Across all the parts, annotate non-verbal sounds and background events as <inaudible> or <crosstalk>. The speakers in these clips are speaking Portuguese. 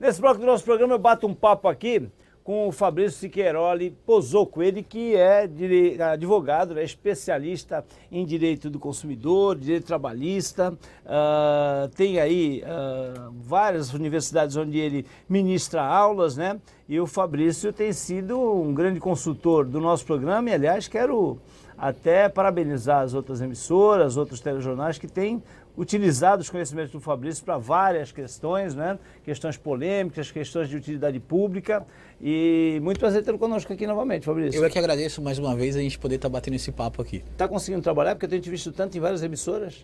Nesse bloco do nosso programa eu bato um papo aqui com o Fabrício Siqueiroli Pozoco, ele que é advogado, é especialista em direito do consumidor, direito trabalhista, uh, tem aí uh, várias universidades onde ele ministra aulas, né? E o Fabrício tem sido um grande consultor do nosso programa e, aliás, quero até parabenizar as outras emissoras, outros telejornais que têm utilizado os conhecimentos do Fabrício para várias questões, né? questões polêmicas, questões de utilidade pública. E muito prazer tê-lo conosco aqui novamente, Fabrício. Eu é que agradeço mais uma vez a gente poder estar tá batendo esse papo aqui. Está conseguindo trabalhar? Porque eu tenho te visto tanto em várias emissoras.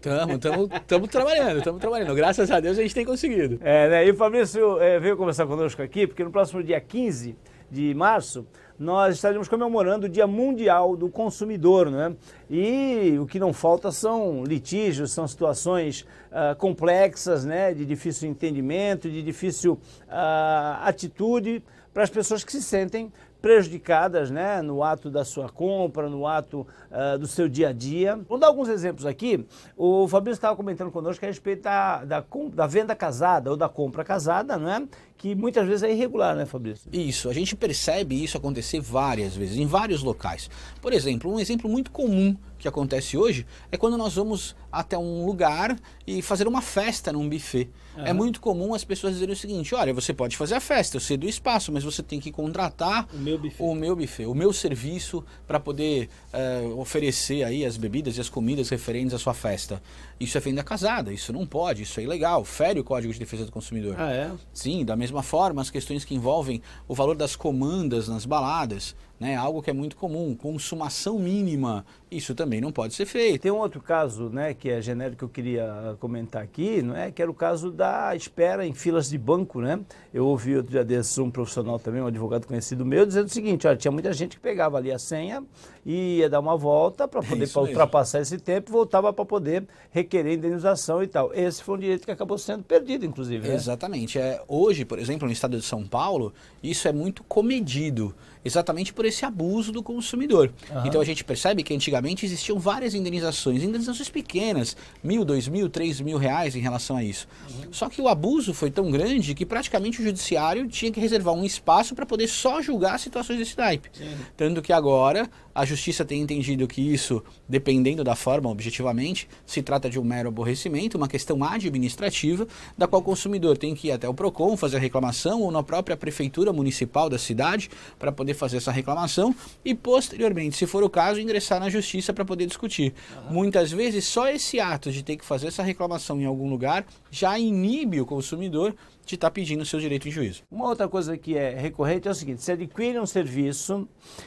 Estamos trabalhando, estamos trabalhando. Graças a Deus a gente tem conseguido. É, né? E o Fabrício é, veio conversar conosco aqui, porque no próximo dia 15 de março, nós estaremos comemorando o Dia Mundial do Consumidor, é? E o que não falta são litígios, são situações uh, complexas, né? De difícil entendimento, de difícil uh, atitude para as pessoas que se sentem prejudicadas né, no ato da sua compra, no ato uh, do seu dia a dia. Vou dar alguns exemplos aqui. O Fabrício estava comentando conosco a respeito da, da, da venda casada ou da compra casada, não é? que muitas vezes é irregular, né, Fabrício? Isso, a gente percebe isso acontecer várias vezes, em vários locais. Por exemplo, um exemplo muito comum que acontece hoje é quando nós vamos até um lugar e fazer uma festa num buffet. Uhum. É muito comum as pessoas dizerem o seguinte: olha, você pode fazer a festa, eu sei do espaço, mas você tem que contratar o meu buffet, o meu, buffet, o meu serviço para poder é, oferecer aí as bebidas e as comidas referentes à sua festa. Isso é venda casada, isso não pode, isso é ilegal, fere o Código de Defesa do Consumidor. Ah, é? Sim, da mesma forma, as questões que envolvem o valor das comandas nas baladas né? algo que é muito comum, consumação mínima, isso também não pode ser feito. Tem um outro caso né, que é genérico que eu queria ah, comentar aqui, não é? que era o caso da espera em filas de banco. Né? Eu ouvi outro dia desses um profissional também, um advogado conhecido meu, dizendo o seguinte, olha, tinha muita gente que pegava ali a senha e ia dar uma volta para <laughs> é poder é ultrapassar esse tempo e voltava para poder requerer indenização e tal. Esse foi um direito que acabou sendo perdido, inclusive. Né? Exatamente. É, hoje, por exemplo, no estado de São Paulo, isso é muito comedido, exatamente por por esse abuso do consumidor. Uhum. Então a gente percebe que antigamente existiam várias indenizações, indenizações pequenas, mil, dois mil, três mil reais em relação a isso. Uhum. Só que o abuso foi tão grande que praticamente o judiciário tinha que reservar um espaço para poder só julgar situações desse naipe. Sim. Tanto que agora a justiça tem entendido que isso, dependendo da forma, objetivamente, se trata de um mero aborrecimento, uma questão administrativa, da qual o consumidor tem que ir até o PROCON fazer a reclamação ou na própria prefeitura municipal da cidade para poder fazer essa reclamação reclamação e, posteriormente, se for o caso, ingressar na justiça para poder discutir. Uhum. Muitas vezes, só esse ato de ter que fazer essa reclamação em algum lugar já inibe o consumidor de estar tá pedindo o seu direito em juízo. Uma outra coisa que é recorrente é o seguinte: você adquire um serviço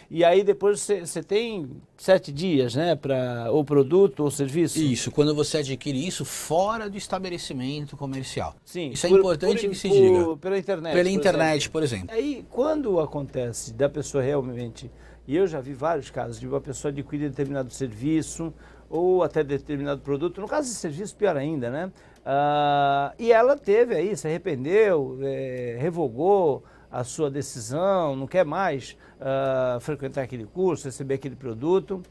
e aí depois você, você tem sete dias, né, para o produto ou serviço. Isso, quando você adquire isso fora do estabelecimento comercial. Sim. Isso é por, é importante por, que se por, diga. Pela internet. Pela internet, exemplo. por exemplo. Aí, quando acontece da pessoa realmente, e eu já vi vários casos de uma pessoa adquirir determinado serviço ou até determinado produto, no caso de serviço, pior ainda, né? Ah, e ela teve aí, se arrependeu, é, revogou a sua decisão, não quer mais ah, frequentar aquele curso, receber aquele produto.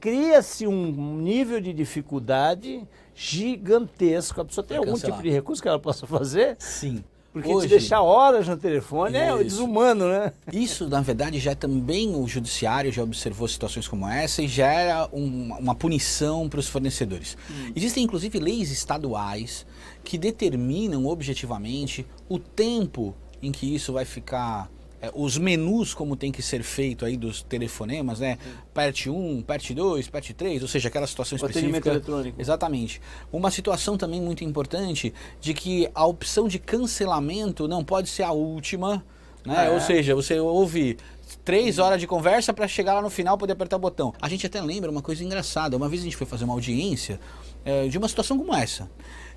Cria-se um nível de dificuldade gigantesco. A pessoa tem algum tipo de recurso que ela possa fazer? Sim. Porque Hoje, te deixar horas no telefone é isso. é desumano, né? Isso, na verdade, já é também o judiciário já observou situações como essa e já era um, uma punição para os fornecedores. Hum. Existem, inclusive, leis estaduais que determinam objetivamente o tempo em que isso vai ficar é, os menus como tem que ser feito aí dos telefonemas, né? Sim. Parte 1, parte 2, parte 3, ou seja, aquela situação o específica. eletrônico. Exatamente. Uma situação também muito importante de que a opção de cancelamento não pode ser a última, né? É. Ou seja, você ouve três horas de conversa para chegar lá no final poder apertar o botão. A gente até lembra uma coisa engraçada. Uma vez a gente foi fazer uma audiência é, de uma situação como essa.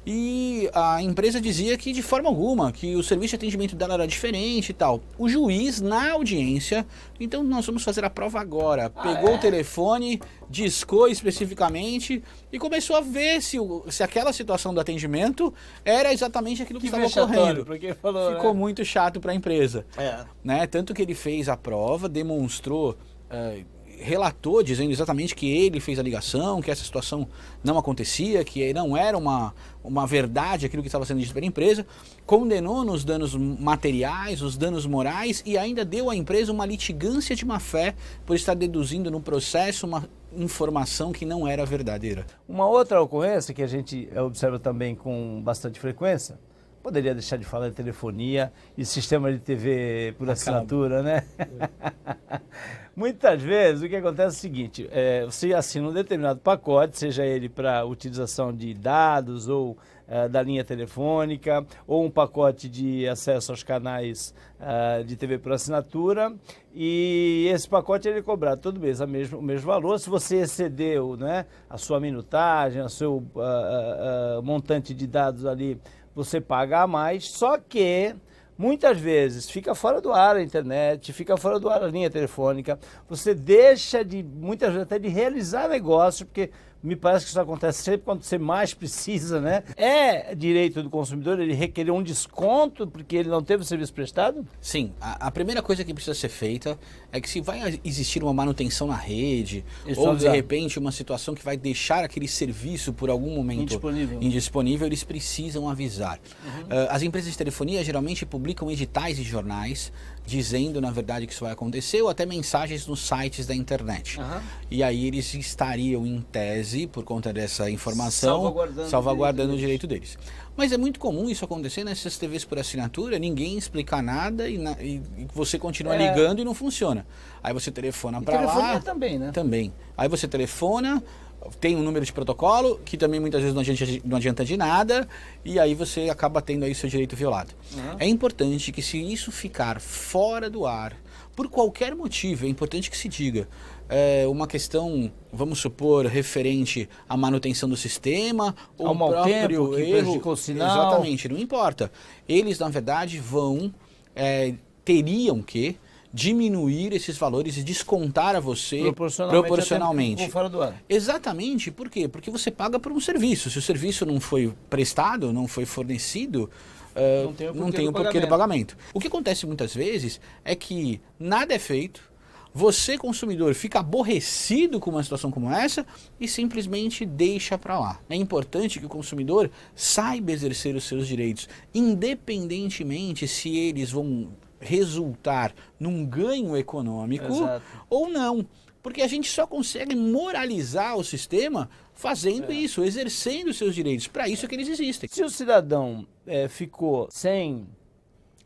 E a empresa dizia que de forma alguma, que o serviço de atendimento dela era diferente e tal. O juiz, na audiência, então nós vamos fazer a prova agora. Ah, Pegou é? o telefone, discou especificamente e começou a ver se, o, se aquela situação do atendimento era exatamente aquilo que, que estava ocorrendo. Falou, Ficou né? muito chato para a empresa. É. Né? Tanto que ele fez a prova, demonstrou. Uh, relatou dizendo exatamente que ele fez a ligação, que essa situação não acontecia, que não era uma, uma verdade aquilo que estava sendo dito pela empresa, condenou nos danos materiais, os danos morais e ainda deu à empresa uma litigância de má fé por estar deduzindo no processo uma informação que não era verdadeira. Uma outra ocorrência que a gente observa também com bastante frequência poderia deixar de falar de telefonia e sistema de TV por Acaba. assinatura, né? É. <laughs> Muitas vezes o que acontece é o seguinte: é, você assina um determinado pacote, seja ele para utilização de dados ou é, da linha telefônica, ou um pacote de acesso aos canais é, de TV por assinatura, e esse pacote ele é cobrado todo mês a mesmo, o mesmo valor. Se você excedeu né, a sua minutagem, o seu é, é, montante de dados ali você paga a mais, só que muitas vezes fica fora do ar a internet, fica fora do ar a linha telefônica, você deixa de, muitas vezes até de realizar negócio, porque me parece que isso acontece sempre quando você mais precisa, né? É direito do consumidor ele requerer um desconto porque ele não teve o serviço prestado? Sim. A, a primeira coisa que precisa ser feita é que se vai existir uma manutenção na rede isso ou é de repente uma situação que vai deixar aquele serviço por algum momento indisponível, indisponível eles precisam avisar. Uhum. Uh, as empresas de telefonia geralmente publicam editais e jornais dizendo, na verdade, que isso vai acontecer ou até mensagens nos sites da internet. Uhum. E aí eles estariam, em tese, tese, por conta dessa informação, salvaguardando, salvaguardando o direito deles. Mas é muito comum isso acontecer nessas TVs por assinatura, ninguém explicar nada e, na, e você continua é. ligando e não funciona. Aí você telefona para lá. também, né? Também. Aí você telefona, tem um número de protocolo, que também muitas vezes não adianta, não adianta de nada, e aí você acaba tendo aí seu direito violado. Uhum. É importante que se isso ficar fora do ar, por qualquer motivo, é importante que se diga. É uma questão, vamos supor, referente à manutenção do sistema, ou ao mau tempo que erro, o sinal. Exatamente, não importa. Eles, na verdade, vão, é, teriam que diminuir esses valores e descontar a você proporcionalmente. proporcionalmente. Fora do ano. Exatamente, por quê? Porque você paga por um serviço. Se o serviço não foi prestado, não foi fornecido, ah, não tem o porquê, do, pagamento. do pagamento. O que acontece muitas vezes é que nada é feito, você, consumidor, fica aborrecido com uma situação como essa e simplesmente deixa para lá. É importante que o consumidor saiba exercer os seus direitos, independentemente se eles vão resultar num ganho econômico Exato. ou não. Porque a gente só consegue moralizar o sistema fazendo é. isso, exercendo seus direitos. Para isso é que eles existem. Se o cidadão é, ficou sem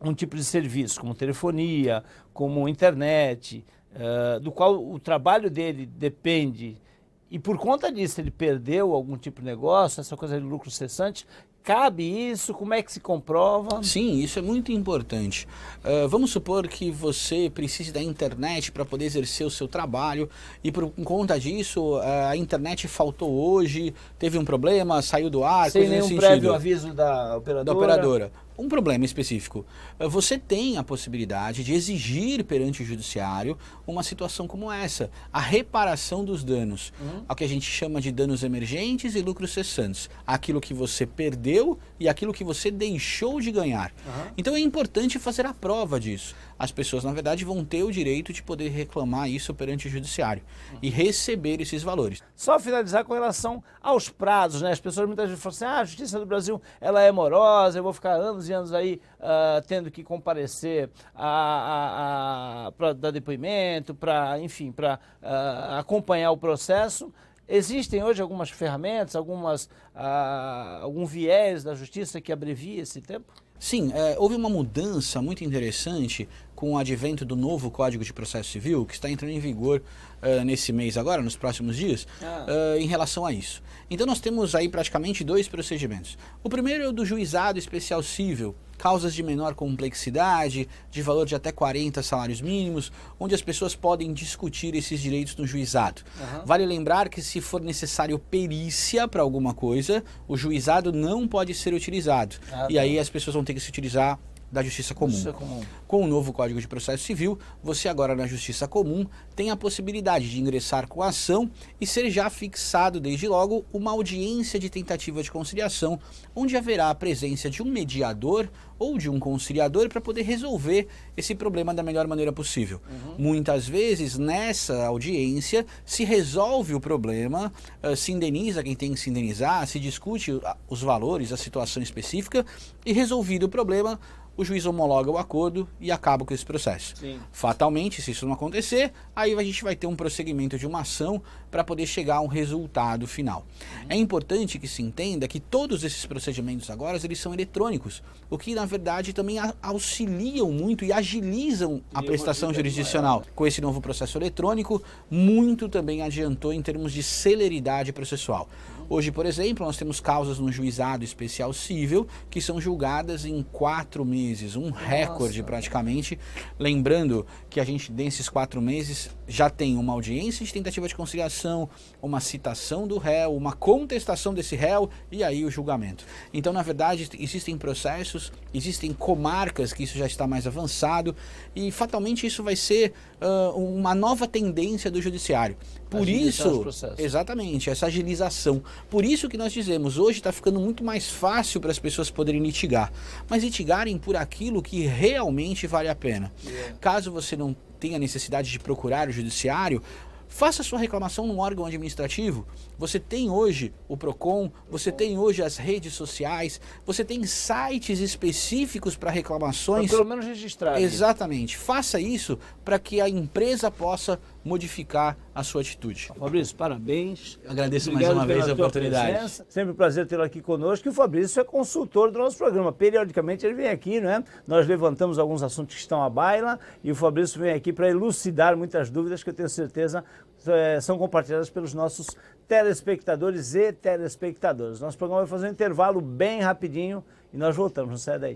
um tipo de serviço, como telefonia, como internet, é, do qual o trabalho dele depende. E por conta disso ele perdeu algum tipo de negócio, essa coisa de lucro cessante, Cabe isso? Como é que se comprova? Sim, isso é muito importante. Uh, vamos supor que você precise da internet para poder exercer o seu trabalho e por conta disso eh, a internet faltou hoje, teve um problema, saiu do ar, Sem coisa nenhum prévio aviso da operadora. Da operadora um problema específico. Eh, você tem a possibilidade de exigir perante o judiciário uma situação como essa, a reparação dos danos, uhum. ao que a gente chama de danos emergentes e lucros cessantes, aquilo que você perdeu perdeu e aquilo que você deixou de ganhar. Uhum. Então é importante fazer a prova disso. As pessoas, na verdade, vão ter o direito de poder reclamar isso perante o judiciário uhum. e receber esses valores. Só finalizar com relação aos prazos, né? As pessoas muitas vezes falam assim: ah, a justiça do Brasil ela é morosa, eu vou ficar anos e anos aí uh, tendo que comparecer a, a, a para dar depoimento, para, enfim, para uh, ah, acompanhar o processo. Existem hoje algumas ferramentas, algumas, ah, algum viés da justiça que abrevia esse tempo? Sim, é, houve uma mudança muito interessante com o advento do novo Código de Processo Civil, que está entrando em vigor eh, nesse mês agora, nos próximos dias, ah. uh, em relação a isso. Então nós temos aí praticamente dois procedimentos. O primeiro é o do juizado especial civil, causas de menor complexidade, de valor de até 40 salários mínimos, onde as pessoas podem discutir esses direitos no juizado. Uhum. Vale lembrar que se for necessário perícia para alguma coisa, o juizado não pode ser utilizado. Ah, e aí tá. as pessoas vão ter que se utilizar da Justiça Comum. Justiça comum. Com o novo Código de Processo Civil, você agora na Justiça Comum tem a possibilidade de ingressar com a ação e ser já fixado desde logo uma audiência de tentativa de conciliação, onde haverá a presença de um mediador ou de um conciliador para poder resolver esse problema da melhor maneira possível. Uhum. Muitas vezes nessa audiência se resolve o problema, eh, se indeniza quem tem que se indenizar, se discute os valores, a situação específica e resolvido o problema o juiz homologa o acordo e acaba com esse processo. Sim. Fatalmente, se isso não acontecer, aí a gente vai ter um prosseguimento de uma ação para poder chegar a um resultado final. Uhum. É importante que se entenda que todos esses procedimentos agora eles são eletrônicos, o que na verdade também auxiliam muito e agilizam e a é prestação jurisdicional. Maior. Com esse novo processo eletrônico, muito também adiantou em termos de celeridade processual. Uhum. Hoje, por exemplo, nós temos causas no juizado especial civil que são julgadas em quatro meses, um recorde Nossa. praticamente. Lembrando que a gente, desses quatro meses, já tem uma audiência de tentativa de conciliação, uma citação do réu, uma contestação desse réu e aí o julgamento. Então, na verdade, existem processos, existem comarcas que isso já está mais avançado e fatalmente isso vai ser uh, uma nova tendência do judiciário. Por Agilizar isso, exatamente, essa agilização. Por isso que nós dizemos, hoje está ficando muito mais fácil para as pessoas poderem litigar, mas litigarem por aquilo que realmente vale a pena. É. Caso você não tenha necessidade de procurar o judiciário, Faça sua reclamação num órgão administrativo. Você tem hoje o Procon, você tem hoje as redes sociais, você tem sites específicos para reclamações. Pra pelo menos registrar. Exatamente. Faça isso para que a empresa possa modificar a sua atitude. Fabrício, parabéns. Eu agradeço Obrigado mais uma vez a oportunidade. Presença. Sempre um prazer tê-lo aqui conosco. E o Fabrício é consultor do nosso programa. Periodicamente ele vem aqui, não é? Nós levantamos alguns assuntos que estão à baila e o Fabrício vem aqui para elucidar muitas dúvidas que eu tenho certeza eh, são compartilhadas pelos nossos telespectadores e telespectadoras. Nosso programa vai fazer um intervalo bem rapidinho e nós voltamos. Não sai daí.